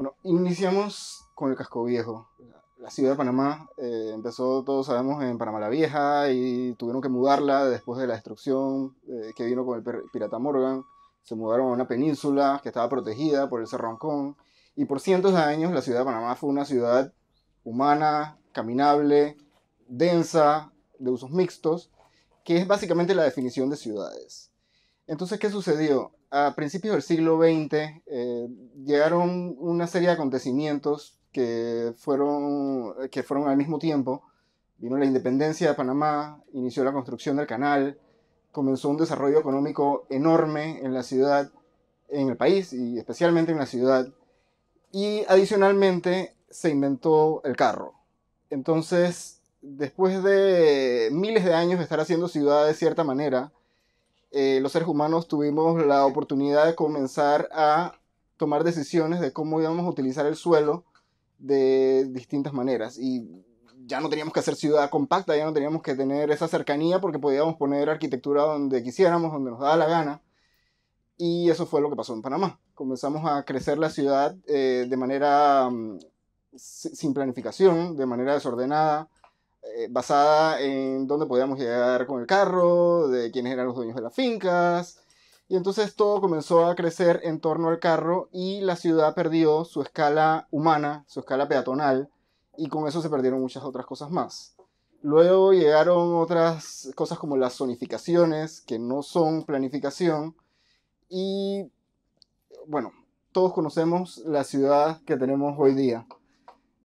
Bueno, iniciamos con el casco viejo. La ciudad de Panamá eh, empezó, todos sabemos, en Panamá la Vieja y tuvieron que mudarla después de la destrucción eh, que vino con el pirata Morgan. Se mudaron a una península que estaba protegida por el Cerro Ancón Y por cientos de años la ciudad de Panamá fue una ciudad humana, caminable, densa, de usos mixtos, que es básicamente la definición de ciudades. Entonces, ¿qué sucedió? a principios del siglo XX eh, llegaron una serie de acontecimientos que fueron, eh, que fueron al mismo tiempo. Vino la independencia de Panamá, inició la construcción del canal, comenzó un desarrollo económico enorme en la ciudad, en el país y especialmente en la ciudad. Y adicionalmente se inventó el carro. Entonces, después de miles de años de estar haciendo ciudad de cierta manera, eh, los seres humanos tuvimos la oportunidad de comenzar a tomar decisiones de cómo íbamos a utilizar el suelo de distintas maneras. Y ya no teníamos que hacer ciudad compacta, ya no teníamos que tener esa cercanía porque podíamos poner arquitectura donde quisiéramos, donde nos daba la gana. Y eso fue lo que pasó en Panamá. Comenzamos a crecer la ciudad eh, de manera mm, sin planificación, de manera desordenada, eh, basada en dónde podíamos llegar con el carro, de quiénes eran los dueños de las fincas. Y entonces todo comenzó a crecer en torno al carro y la ciudad perdió su escala humana, su escala peatonal, y con eso se perdieron muchas otras cosas más. Luego llegaron otras cosas como las zonificaciones, que no son planificación, y bueno, todos conocemos la ciudad que tenemos hoy día.